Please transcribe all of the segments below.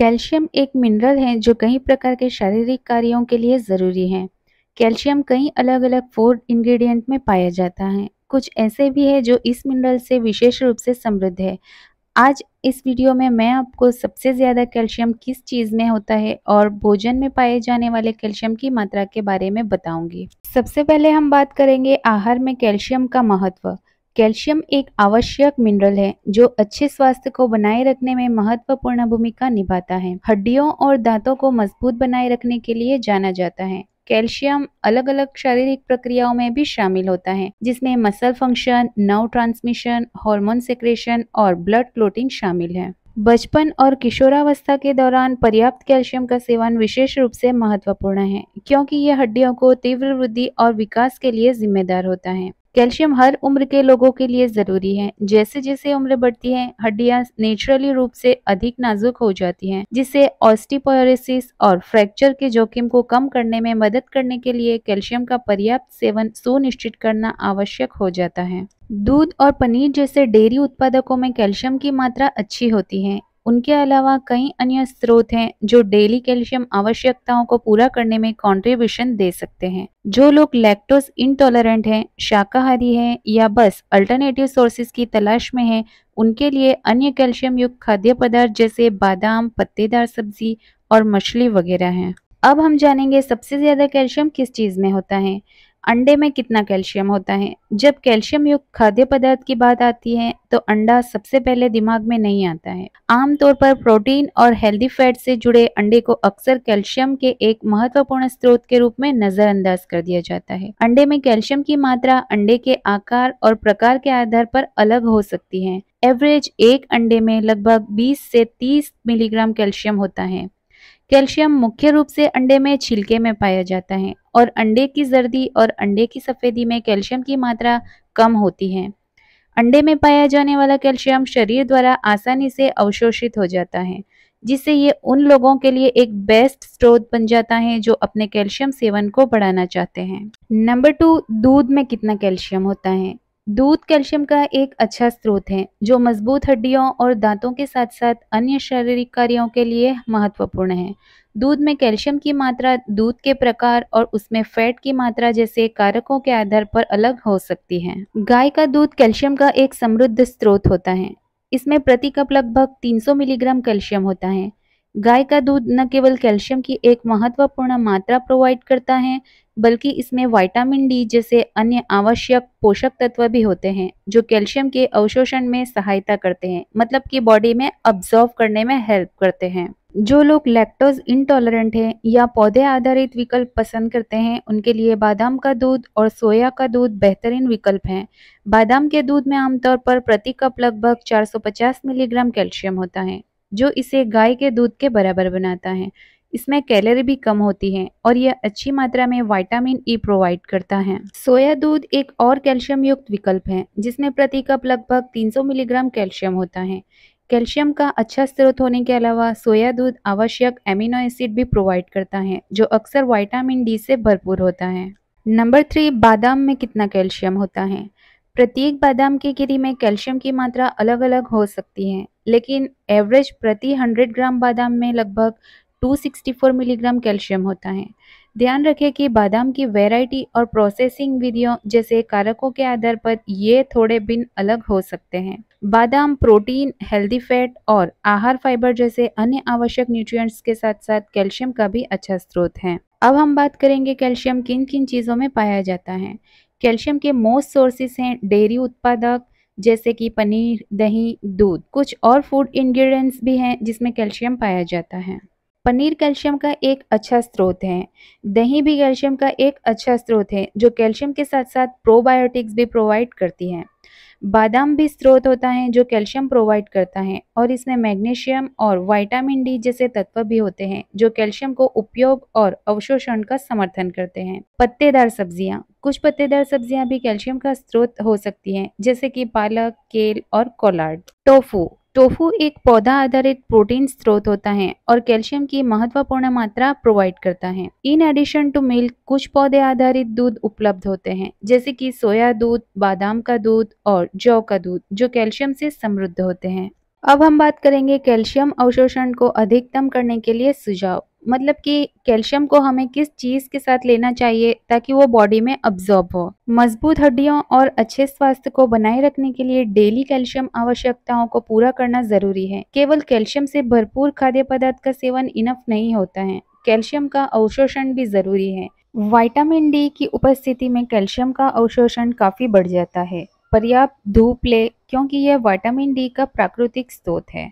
Calcium एक mineral है जो कई प्रकार के शारीरिक कार्यों के लिए ज़रूरी है कैल्शियम कई अलग अलग फूड इंग्रेडिएंट में पाया जाता है कुछ ऐसे भी है जो इस मिनरल से विशेष रूप से समृद्ध है आज इस वीडियो में मैं आपको सबसे ज़्यादा कैल्शियम किस चीज़ में होता है और भोजन में पाए जाने वाले कैल्शियम की मात्रा के बारे में बताऊंगी। सबसे पहले हम बात करेंगे आहार में कैल्शियम का महत्व कैल्शियम एक आवश्यक मिनरल है जो अच्छे स्वास्थ्य को बनाए रखने में महत्वपूर्ण भूमिका निभाता है हड्डियों और दांतों को मजबूत बनाए रखने के लिए जाना जाता है कैल्शियम अलग अलग शारीरिक प्रक्रियाओं में भी शामिल होता है जिसमें muscle function nerve transmission hormone secretion और ब्लड क्लोटिंग शामिल है बचपन और किशोरावस्था के दौरान पर्याप्त कैल्शियम का सेवन विशेष रूप से महत्वपूर्ण है क्योंकि यह हड्डियों को तीव्र वृद्धि और विकास के लिए जिम्मेदार होता है कैल्शियम हर उम्र के लोगों के लिए ज़रूरी है जैसे जैसे उम्र बढ़ती है हड्डियां नेचुरली रूप से अधिक नाजुक हो जाती हैं जिससे ऑस्टिपोरिस और फ्रैक्चर के जोखिम को कम करने में मदद करने के लिए कैल्शियम का पर्याप्त सेवन सुनिश्चित करना आवश्यक हो जाता है दूध और पनीर जैसे डेयरी उत्पादकों में कैल्शियम की मात्रा अच्छी होती है उनके अलावा कई अन्य स्रोत हैं जो डेली कैल्शियम आवश्यकताओं को पूरा करने में कंट्रीब्यूशन दे सकते हैं जो लोग लैक्टोज इंटॉलरेंट हैं शाकाहारी हैं या बस अल्टरनेटिव सोर्सेज की तलाश में हैं उनके लिए अन्य कैल्शियम युक्त खाद्य पदार्थ जैसे बादाम पत्तेदार सब्जी और मछली वगैरह हैं अब हम जानेंगे सबसे ज्यादा कैल्शियम किस चीज में होता है अंडे में कितना कैल्शियम होता है जब कैल्शियम युक्त खाद्य पदार्थ की बात आती है तो अंडा सबसे पहले दिमाग में नहीं आता है आमतौर पर प्रोटीन और हेल्दी फैट से जुड़े अंडे को अक्सर कैल्शियम के एक महत्वपूर्ण स्रोत के रूप में नजरअंदाज कर दिया जाता है अंडे में कैल्शियम की मात्रा अंडे के आकार और प्रकार के आधार पर अलग हो सकती है एवरेज एक अंडे में लगभग 20 से 30 मिलीग्राम कैल्शियम होता है कैल्शियम मुख्य रूप से अंडे में छिलके में पाया जाता है और अंडे की जर्दी और अंडे की सफ़ेदी में कैल्शियम की मात्रा कम होती है अंडे में पाया जाने वाला कैल्शियम शरीर द्वारा आसानी से अवशोषित हो जाता है जिससे ये उन लोगों के लिए एक बेस्ट स्रोत बन जाता है जो अपने कैल्शियम सेवन को बढ़ाना चाहते हैं नंबर टू दूध में कितना कैल्शियम होता है दूध कैल्शियम का एक अच्छा स्रोत है जो मजबूत हड्डियों और दांतों के साथ साथ अन्य शारीरिक कार्यों के लिए महत्वपूर्ण है दूध में कैल्शियम की मात्रा दूध के प्रकार और उसमें फैट की मात्रा जैसे कारकों के आधार पर अलग हो सकती है गाय का दूध कैल्शियम का एक समृद्ध स्रोत होता है इसमें प्रति कप लगभग 300 मिलीग्राम कैल्शियम होता है गाय का दूध न केवल कैल्शियम की एक महत्वपूर्ण मात्रा प्रोवाइड करता है बल्कि इसमें विटामिन डी जैसे अन्य आवश्यक पोषक तत्व भी होते हैं जो कैल्शियम के अवशोषण में सहायता करते हैं मतलब कि बॉडी में अब्जॉर्व करने में हेल्प करते हैं जो लोग लैक्टोज इंटॉलरेंट हैं या पौधे आधारित विकल्प पसंद करते हैं उनके लिए बादाम का दूध और सोया का दूध बेहतरीन विकल्प हैं बादाम के दूध में आमतौर पर प्रति कप लगभग 450 मिलीग्राम कैल्शियम होता है जो इसे गाय के दूध के बराबर बनाता है इसमें कैलोरी भी कम होती है और यह अच्छी मात्रा में विटामिन ई e प्रोवाइड करता है सोया दूध एक और कैल्शियम युक्त विकल्प है जिसमें प्रति कप लगभग 300 मिलीग्राम कैल्शियम होता है कैल्शियम का अच्छा स्रोत होने के अलावा सोया दूध आवश्यक एमिनो एसिड भी प्रोवाइड करता है जो अक्सर वाइटामिन डी से भरपूर होता है नंबर थ्री बादाम में कितना कैल्शियम होता है प्रत्येक बादाम की गिरी में कैल्शियम की मात्रा अलग अलग हो सकती है लेकिन एवरेज प्रति 100 ग्राम बादाम में लगभग 264 मिलीग्राम कैल्शियम होता है ध्यान रखें कि बादाम की वैरायटी और प्रोसेसिंग विधियों जैसे कारकों के आधार पर ये थोड़े भिन्न अलग हो सकते हैं बादाम प्रोटीन हेल्दी फैट और आहार फाइबर जैसे अन्य आवश्यक न्यूट्रिएंट्स के साथ साथ कैल्शियम का भी अच्छा स्रोत है अब हम बात करेंगे कैल्शियम किन किन चीज़ों में पाया जाता है कैल्शियम के मोस्ट सोर्सेस हैं डेयरी उत्पादक जैसे कि पनीर दही दूध कुछ और फूड इंग्रेडिएंट्स भी हैं जिसमें कैल्शियम पाया जाता है पनीर कैल्शियम का एक अच्छा स्रोत है दही भी कैल्शियम का एक अच्छा स्रोत है जो कैल्शियम के साथ साथ प्रोबायोटिक्स भी प्रोवाइड करती है बादाम भी स्रोत होता है जो कैल्शियम प्रोवाइड करता है और इसमें मैग्नीशियम और विटामिन डी जैसे तत्व भी होते हैं जो कैल्शियम को उपयोग और अवशोषण का समर्थन करते हैं पत्तेदार सब्जियां कुछ पत्तेदार सब्जियां भी कैल्शियम का स्रोत हो सकती हैं जैसे कि पालक केल और कोलाड टोफू टोफू एक पौधा आधारित प्रोटीन स्रोत होता है और कैल्शियम की महत्वपूर्ण मात्रा प्रोवाइड करता है इन एडिशन टू मिल्क कुछ पौधे आधारित दूध उपलब्ध होते हैं जैसे कि सोया दूध बादाम का दूध और जौ का दूध जो कैल्शियम से समृद्ध होते हैं अब हम बात करेंगे कैल्शियम अवशोषण को अधिकतम करने के लिए सुझाव मतलब कि कैल्शियम को हमें किस चीज के साथ लेना चाहिए ताकि वो बॉडी में अब्जॉर्ब हो मजबूत हड्डियों और अच्छे स्वास्थ्य को बनाए रखने के लिए डेली कैल्शियम आवश्यकताओं को पूरा करना जरूरी है केवल कैल्शियम से भरपूर खाद्य पदार्थ का सेवन इनफ नहीं होता है कैल्शियम का अवशोषण भी जरूरी है वाइटामिन डी की उपस्थिति में कैल्शियम का अवशोषण काफी बढ़ जाता है पर्याप्त धूप ले क्योंकि यह विटामिन डी का प्राकृतिक स्रोत है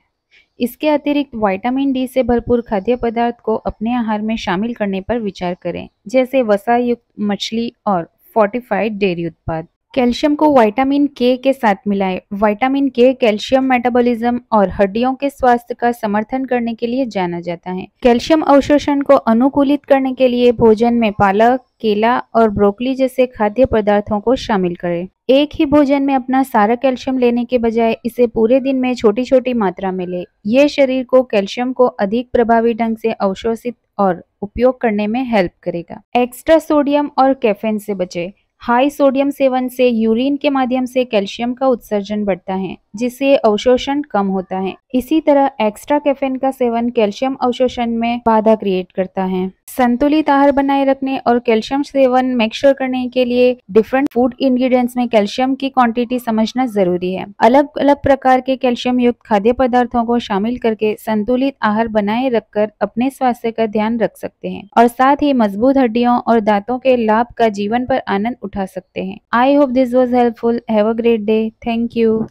इसके अतिरिक्त विटामिन डी से भरपूर खाद्य पदार्थ को अपने आहार में शामिल करने पर विचार करें जैसे वसायुक्त मछली और फोर्टिफाइड डेयरी उत्पाद कैल्शियम को विटामिन के के साथ मिलाएं विटामिन के कैल्शियम मेटाबॉलिज्म और हड्डियों के स्वास्थ्य का समर्थन करने के लिए जाना जाता है कैल्शियम अवशोषण को अनुकूलित करने के लिए भोजन में पालक केला और ब्रोकली जैसे खाद्य पदार्थों को शामिल करें एक ही भोजन में अपना सारा कैल्शियम लेने के बजाय इसे पूरे दिन में छोटी छोटी मात्रा में ले ये शरीर को कैल्शियम को अधिक प्रभावी ढंग से अवशोषित और उपयोग करने में हेल्प करेगा एक्स्ट्रा सोडियम और कैफेन से बचे हाई सोडियम सेवन से यूरिन के माध्यम से कैल्शियम का उत्सर्जन बढ़ता है जिससे अवशोषण कम होता है इसी तरह एक्स्ट्रा कैफेन का सेवन कैल्शियम अवशोषण में बाधा क्रिएट करता है संतुलित आहार बनाए रखने और कैल्शियम सेवन मेक्श्योर करने के लिए डिफरेंट फूड इंग्रेडिएंट्स में कैल्शियम की क्वांटिटी समझना जरूरी है अलग अलग प्रकार के कैल्शियम युक्त खाद्य पदार्थों को शामिल करके संतुलित आहार बनाए रखकर अपने स्वास्थ्य का ध्यान रख सकते हैं और साथ ही मजबूत हड्डियों और दांतों के लाभ का जीवन पर आनंद उठा सकते हैं I hope this was helpful have a great day thank you